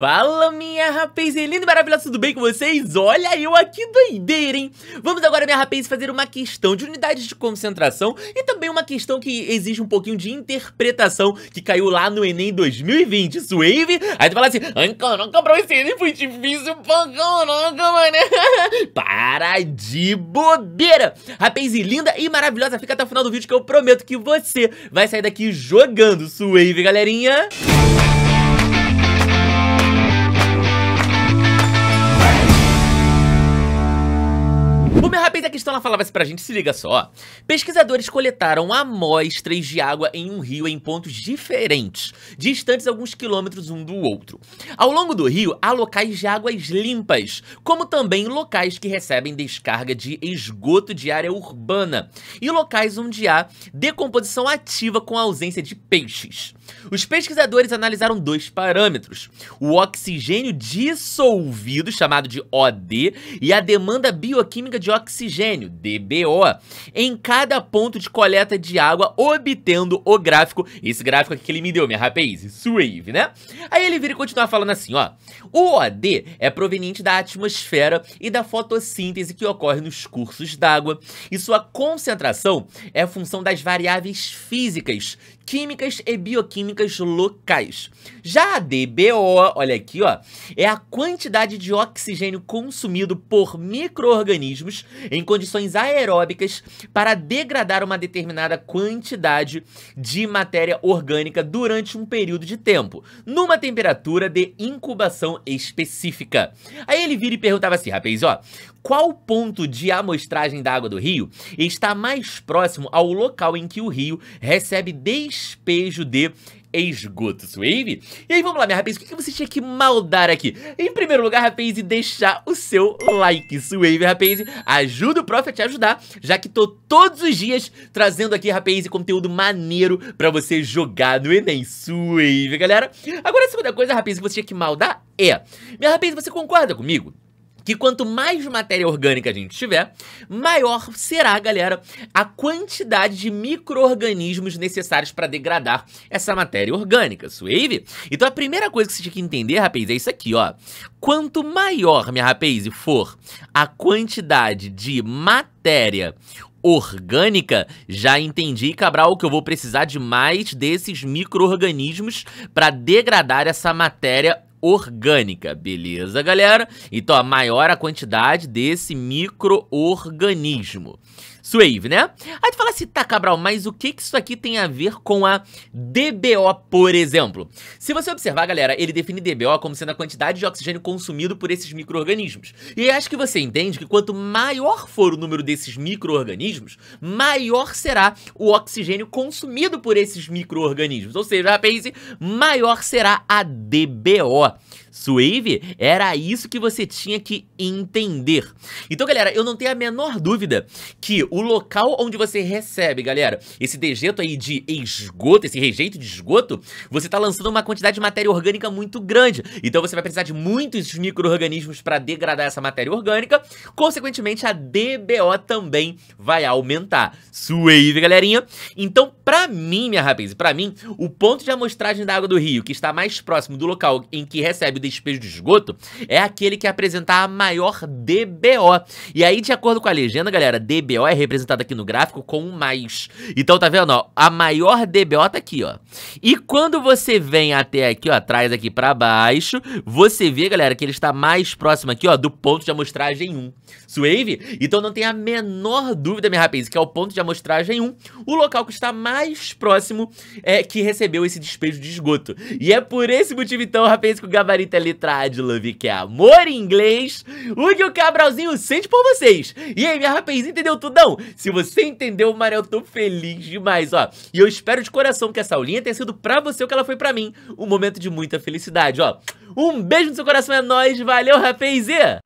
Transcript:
Fala minha rapaz, linda e maravilhoso, tudo bem com vocês? Olha eu aqui doideira, hein? Vamos agora, minha rapaz, fazer uma questão de unidades de concentração e também uma questão que exige um pouquinho de interpretação que caiu lá no Enem 2020, Suave. Aí tu fala assim, caraca, pra esse Enem foi difícil pra caraca, mano. Né? Para de bobeira! Rapaz, linda e maravilhosa, fica até o final do vídeo que eu prometo que você vai sair daqui jogando, Suave, galerinha. Como é rapaz da questão, ela falava assim pra gente, se liga só. Pesquisadores coletaram amostras de água em um rio em pontos diferentes, distantes alguns quilômetros um do outro. Ao longo do rio, há locais de águas limpas, como também locais que recebem descarga de esgoto de área urbana, e locais onde há decomposição ativa com a ausência de peixes. Os pesquisadores analisaram dois parâmetros: o oxigênio dissolvido, chamado de OD, e a demanda bioquímica de oxigênio, DBO, em cada ponto de coleta de água, obtendo o gráfico, esse gráfico aqui que ele me deu, minha rapaz, Swave, né? Aí ele vira e continua falando assim, ó, o OD é proveniente da atmosfera e da fotossíntese que ocorre nos cursos d'água, e sua concentração é função das variáveis físicas, químicas e bioquímicas locais. Já a DBO, olha aqui, ó, é a quantidade de oxigênio consumido por micro-organismos em condições aeróbicas para degradar uma determinada quantidade de matéria orgânica durante um período de tempo, numa temperatura de incubação específica. Aí ele vira e perguntava assim, rapaz, ó, qual ponto de amostragem da água do rio está mais próximo ao local em que o rio recebe despejo de esgoto, Swave. E aí, vamos lá, minha rapaz, o que você tinha que maldar aqui? Em primeiro lugar, rapaz, deixar o seu like, Swave, rapaz. Ajuda o Prof a te ajudar, já que tô todos os dias trazendo aqui, rapaz, conteúdo maneiro pra você jogar no Enem, Swave, galera. Agora, a segunda coisa, rapaz, que você tinha que maldar é... Minha rapaz, você concorda comigo? que quanto mais matéria orgânica a gente tiver, maior será, galera, a quantidade de micro-organismos necessários para degradar essa matéria orgânica, suave? Então a primeira coisa que você tem que entender, rapaz, é isso aqui, ó. Quanto maior, minha rapaz, for a quantidade de matéria orgânica, já entendi, Cabral, que eu vou precisar de mais desses micro-organismos para degradar essa matéria orgânica, beleza, galera? Então, a maior a quantidade desse microorganismo. Swave, né? Aí tu fala assim, tá, Cabral, mas o que, que isso aqui tem a ver com a DBO, por exemplo? Se você observar, galera, ele define DBO como sendo a quantidade de oxigênio consumido por esses micro-organismos. E acho que você entende que quanto maior for o número desses micro-organismos, maior será o oxigênio consumido por esses micro-organismos. Ou seja, pense, maior será a DBO. Suave era isso que você tinha que entender. Então, galera, eu não tenho a menor dúvida que o local onde você recebe, galera, esse dejeto aí de esgoto, esse rejeito de esgoto, você está lançando uma quantidade de matéria orgânica muito grande. Então você vai precisar de muitos micro-organismos para degradar essa matéria orgânica. Consequentemente, a DBO também vai aumentar. suave, galerinha. Então, para mim, minha rapaz, para mim, o ponto de amostragem da água do rio que está mais próximo do local em que recebe recebe despejo de esgoto é aquele que apresentar a maior DBO. E aí, de acordo com a legenda, galera, DBO é representada aqui no gráfico com um mais. Então, tá vendo, ó, a maior DBO tá aqui, ó. E quando você vem até aqui, ó, atrás, aqui pra baixo, você vê, galera, que ele está mais próximo aqui, ó, do ponto de amostragem 1. Suave? Então não tem a menor dúvida, minha rapaz, que é o ponto de amostragem 1, o local que está mais próximo é que recebeu esse despejo de esgoto. E é por esse motivo, então, rapaz, que o gabarito muita Love, que é amor em inglês, o que o Cabralzinho sente por vocês. E aí, minha rapazinha, entendeu tudão? Se você entendeu, maré eu tô feliz demais, ó. E eu espero de coração que essa aulinha tenha sido pra você o que ela foi pra mim, um momento de muita felicidade, ó. Um beijo no seu coração, é nóis, valeu, rapazinha!